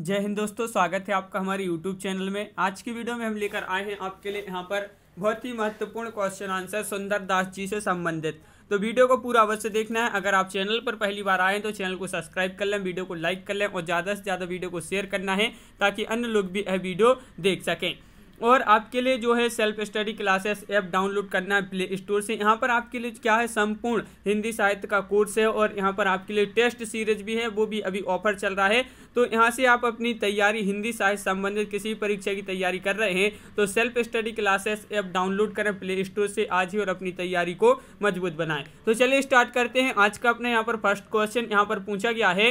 जय हिंद दोस्तों स्वागत है आपका हमारे यूट्यूब चैनल में आज की वीडियो में हम लेकर आए हैं आपके लिए यहाँ पर बहुत ही महत्वपूर्ण क्वेश्चन आंसर सुंदर दास जी से संबंधित तो वीडियो को पूरा अवश्य देखना है अगर आप चैनल पर पहली बार आए तो चैनल को सब्सक्राइब कर लें वीडियो को लाइक कर लें और ज़्यादा से ज़्यादा वीडियो को शेयर करना है ताकि अन्य लोग भी यह वीडियो देख सकें और आपके लिए जो है self study classes app download करना है प्ले स्टोर से यहाँ पर आपके लिए क्या है संपूर्ण हिंदी साहित्य का कोर्स है और यहाँ पर आपके लिए टेस्ट सीरीज भी है वो भी अभी ऑफर चल रहा है तो यहाँ से आप अपनी तैयारी हिंदी साहित्य संबंधित किसी परीक्षा की तैयारी कर रहे हैं तो self study classes app download करें प्ले स्टोर से आज ही और अपनी तैयारी को मजबूत बनाएं तो चलिए स्टार्ट करते हैं आज का अपने यहाँ पर फर्स्ट क्वेश्चन यहाँ पर पूछा गया है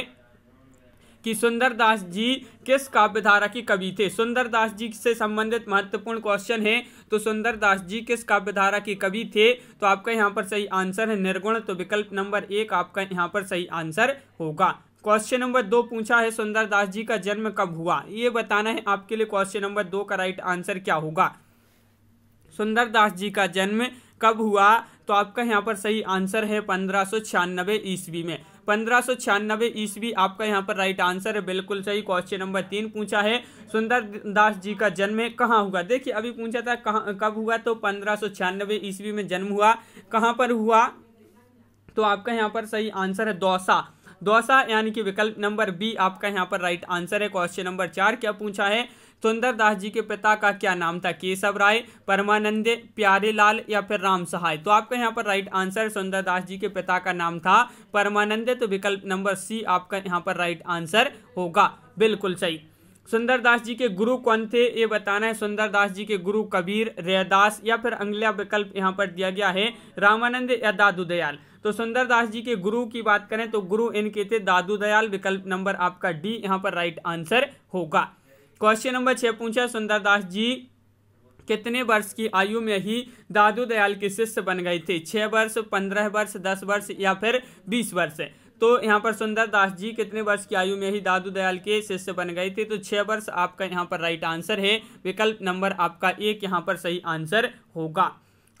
कि सुंदरदास जी किस काव्यधारा की कवि थे सुंदरदास जी से संबंधित महत्वपूर्ण क्वेश्चन है तो सुंदरदास जी किस काव्यधारा की कवि थे तो आपका यहाँ पर सही आंसर है निर्गुण तो विकल्प नंबर एक आपका यहाँ पर सही आंसर होगा क्वेश्चन नंबर दो पूछा है सुंदरदास जी का जन्म कब हुआ ये बताना है आपके लिए क्वेश्चन नंबर दो का राइट आंसर क्या होगा सुंदरदास जी का जन्म कब हुआ तो आपका यहाँ पर सही आंसर है पंद्रह ईस्वी में पंद्रह सौ छियानबे ईस्वी आपका यहाँ पर राइट आंसर है बिल्कुल सही क्वेश्चन नंबर तीन पूछा है सुंदर दास जी का जन्म कहाँ हुआ देखिए अभी पूछा था कहाँ कब हुआ तो पंद्रह सौ छियानबे ईस्वी में जन्म हुआ कहाँ पर हुआ तो आपका यहाँ पर सही आंसर है दौसा दौसा यानी कि विकल्प नंबर बी आपका यहाँ पर राइट आंसर है क्वेश्चन नंबर चार क्या पूछा है सुंदर दास जी के पिता का क्या नाम था केशव राय परमानंद लाल या फिर राम सहाय तो आपका यहाँ पर राइट आंसर सुंदर दास जी के पिता का नाम था परमानंद तो विकल्प नंबर सी आपका यहाँ पर राइट आंसर होगा बिल्कुल सही सुंदरदास जी के गुरु कौन थे ये बताना है सुंदरदास जी के गुरु कबीर रैदास या फिर अंगलिया विकल्प यहाँ पर दिया गया है रामानंद या दादू दयाल तो सुंदरदास जी के गुरु की बात करें तो गुरु इनके थे दादू दयाल विकल्प नंबर आपका डी यहाँ पर राइट आंसर होगा क्वेश्चन नंबर छः पूछा सुंदरदास जी कितने वर्ष की आयु में ही दादू दयाल के शिष्य बन गए थे छः वर्ष पंद्रह वर्ष दस वर्ष या फिर बीस वर्ष तो यहाँ पर सुंदर दास जी कितने वर्ष की आयु में ही दादू दयाल के शिष्य बन गए थे तो छः वर्ष आपका यहाँ पर राइट आंसर है विकल्प नंबर आपका एक यहाँ पर सही आंसर होगा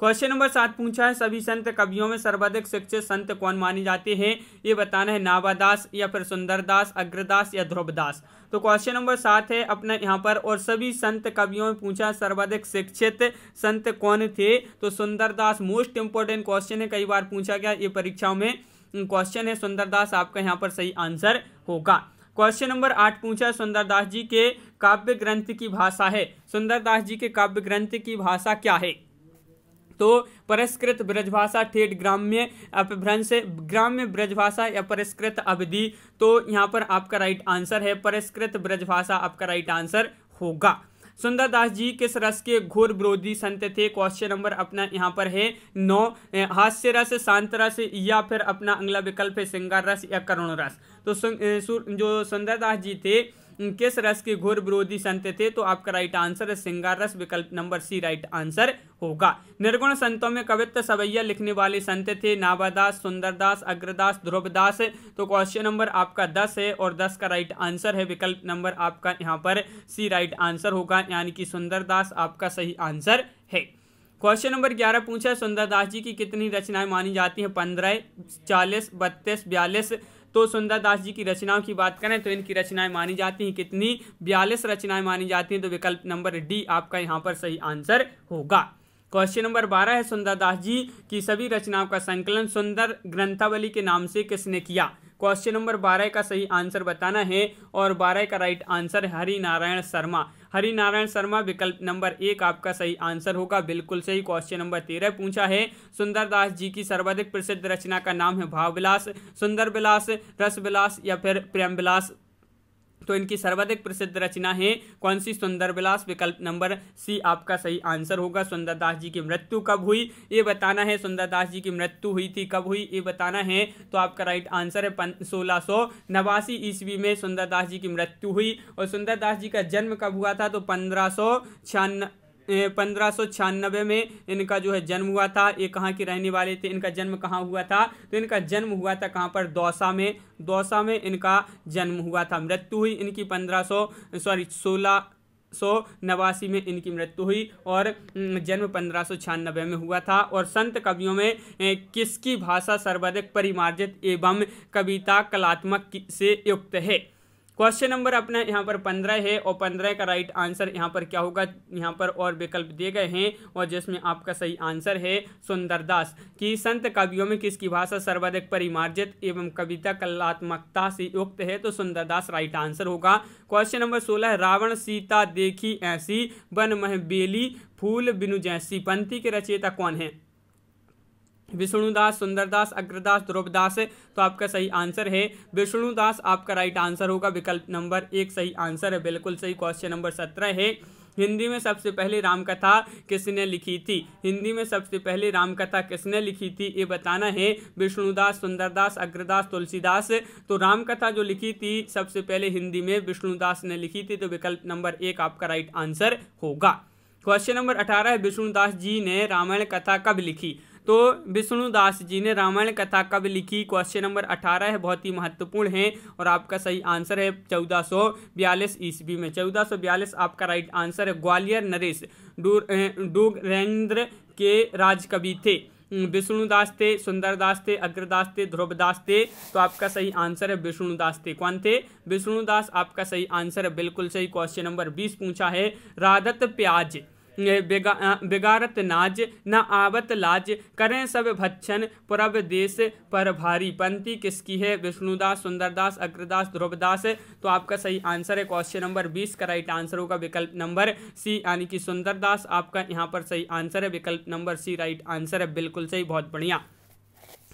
क्वेश्चन नंबर सात पूछा है सभी संत कवियों में सर्वाधिक शिक्षित संत कौन माने जाते हैं ये बताना है नावादास या फिर सुंदरदास अग्रदास या ध्रुवदास तो क्वेश्चन नंबर सात है अपना यहाँ पर और सभी संत कवियों में पूछा है सर्वाधिक शिक्षित संत कौन थे तो सुंदरदास मोस्ट इंपॉर्टेंट क्वेश्चन है कई बार पूछा गया ये परीक्षाओं में क्वेश्चन है सुंदरदास आपका यहाँ पर सही आंसर होगा क्वेश्चन नंबर आठ पूछा है सुंदरदास जी के काव्य ग्रंथ की भाषा है सुंदरदास जी के काव्य ग्रंथ की भाषा क्या है तो परिष्कृत ब्रजभाषा ठेठ ग्राम्य अपभ्रंश ग्राम्य ब्रजभाषा या परिष्कृत अवधि तो यहाँ पर आपका राइट आंसर है परिष्कृत ब्रजभाषा आपका राइट आंसर होगा सुंदरदास जी किस रस के घोर विरोधी संत थे क्वेश्चन नंबर अपना यहाँ पर है नौ हास्य रस शांत रस या फिर अपना अगला विकल्प है श्रृंगार रस या करुण रस तो सु, जो सुंदरदास जी थे किस रस के घोर विरोधी संत थे तो आपका राइट आंसर है सिंगार रस विकल्प नंबर सी राइट आंसर होगा निर्गुण संतों में कवित्त सवैया लिखने वाले संत थे नाभादास सुंदरदास अग्रदास ध्रुवदास तो क्वेश्चन नंबर आपका दस है और दस का राइट आंसर है विकल्प नंबर आपका यहाँ पर सी राइट आंसर होगा यानी कि सुंदरदास आपका सही आंसर है क्वेश्चन नंबर ग्यारह पूछा है सुंदरदास जी की कितनी रचनाएं मानी जाती हैं पंद्रह चालीस बत्तीस बयालीस तो सुंदरदास जी की रचनाओं की बात करें तो इनकी रचनाएं मानी जाती हैं कितनी बयालीस रचनाएं मानी जाती हैं तो विकल्प नंबर डी आपका यहाँ पर सही आंसर होगा क्वेश्चन नंबर बारह है सुंदरदास जी की सभी रचनाओं का संकलन सुंदर ग्रंथावली के नाम से किसने किया क्वेश्चन नंबर बारह का सही आंसर बताना है और बारह का राइट आंसर हरि नारायण शर्मा हरिनारायण शर्मा विकल्प नंबर एक आपका सही आंसर होगा बिल्कुल सही क्वेश्चन नंबर तेरह पूछा है सुंदरदास जी की सर्वाधिक प्रसिद्ध रचना का नाम है भाव विलास सुंदर विलास रसविलास या फिर प्रेम विलास तो इनकी सर्वाधिक प्रसिद्ध रचना है कौन सी सुंदरविलास विकल्प नंबर सी आपका सही आंसर होगा सुंदरदास जी की मृत्यु कब हुई ये बताना है सुंदरदास जी की मृत्यु हुई थी कब हुई ये बताना है तो आपका राइट आंसर है सोलह सौ नवासी ईस्वी में सुंदरदास जी की मृत्यु हुई और सुंदरदास जी का जन्म कब हुआ था तो पंद्रह सौ पंद्रह में इनका जो है जन्म हुआ था ये कहाँ के रहने वाले थे इनका जन्म कहाँ हुआ था तो इनका जन्म हुआ था कहाँ पर दौसा में दौसा में इनका जन्म हुआ था मृत्यु हुई इनकी पंद्रह सॉरी सोलह सौ नवासी में इनकी मृत्यु हुई और जन्म पंद्रह सौ छियानबे में हुआ था और संत कवियों में किसकी भाषा सर्वाधिक परिमार्जित एवं कविता कलात्मक से युक्त है क्वेश्चन नंबर अपना यहाँ पर पंद्रह है और पंद्रह का राइट आंसर यहाँ पर क्या होगा यहाँ पर और विकल्प दिए गए हैं और जिसमें आपका सही आंसर है सुंदरदास कि संत कवियों में किसकी भाषा सर्वाधिक परिमार्जित एवं कविता कलात्मकता से युक्त है तो सुंदरदास राइट आंसर होगा क्वेश्चन नंबर सोलह रावण सीता देखी ऐसी बन मह बेली फूल बिनु जैसी पंथी के रचयिता कौन है विष्णुदास सुंदरदास अग्रदास ध्रुवदास तो आपका सही आंसर है विष्णुदास आपका राइट आंसर होगा विकल्प नंबर एक सही आंसर है बिल्कुल सही क्वेश्चन नंबर सत्रह है हिंदी में सबसे पहले रामकथा किसने लिखी थी हिंदी में सबसे पहले रामकथा किसने लिखी थी ये बताना है विष्णुदास सुंदरदास अग्रदास तुलसीदास तो रामकथा जो लिखी थी सबसे पहले हिंदी में विष्णुदास ने लिखी थी तो विकल्प नंबर एक आपका राइट आंसर होगा क्वेश्चन नंबर अठारह है विष्णुदास जी ने रामायण कथा कब लिखी तो विष्णुदास जी ने रामायण कथा कब लिखी क्वेश्चन नंबर अठारह है बहुत ही महत्वपूर्ण है और आपका सही आंसर है चौदह सौ बयालीस ईस्वी में चौदह सौ बयालीस आपका राइट आंसर है ग्वालियर नरेश डोगरेंद्र के राजकवि थे विष्णुदास थे सुंदरदास थे अग्रदास थे ध्रुवदास थे तो आपका सही आंसर है विष्णुदास थे कौन थे विष्णुदास आपका सही आंसर है बिल्कुल सही क्वेश्चन नंबर बीस पूछा है राधत प्याज बेगा बेगारत नाज न आवत लाज करें सब भच्छन पुरब देश पर भारी पंथी किसकी है विष्णुदास सुंदरदास अग्रदास ध्रुवदास तो आपका सही आंसर है क्वेश्चन नंबर बीस का राइट आंसर होगा विकल्प नंबर सी यानी कि सुंदरदास आपका यहाँ पर सही आंसर है विकल्प नंबर सी राइट आंसर है बिल्कुल सही बहुत बढ़िया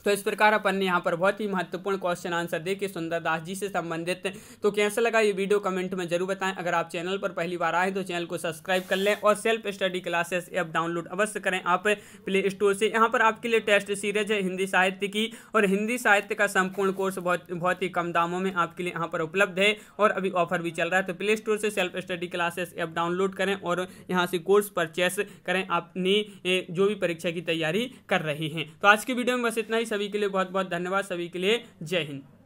तो इस प्रकार अपन ने यहाँ पर बहुत ही महत्वपूर्ण क्वेश्चन आंसर देखे सुंदर दास जी से संबंधित तो कैसा लगा ये वीडियो कमेंट में जरूर बताएं अगर आप चैनल पर पहली बार आए तो चैनल को सब्सक्राइब कर लें और self study classes app download अवश्य करें आप प्ले स्टोर से यहाँ पर आपके लिए टेस्ट सीरीज है हिंदी साहित्य की और हिंदी साहित्य का संपूर्ण कोर्स बहुत बहुत ही कम दामों में आपके लिए यहाँ पर उपलब्ध है और अभी ऑफर भी चल रहा है तो प्ले स्टोर से self study classes app download करें और यहाँ से कोर्स परचेस करें अपनी जो भी परीक्षा की तैयारी कर रही है तो आज की वीडियो में बस इतना ही सभी के लिए बहुत बहुत धन्यवाद सभी के लिए जय हिंद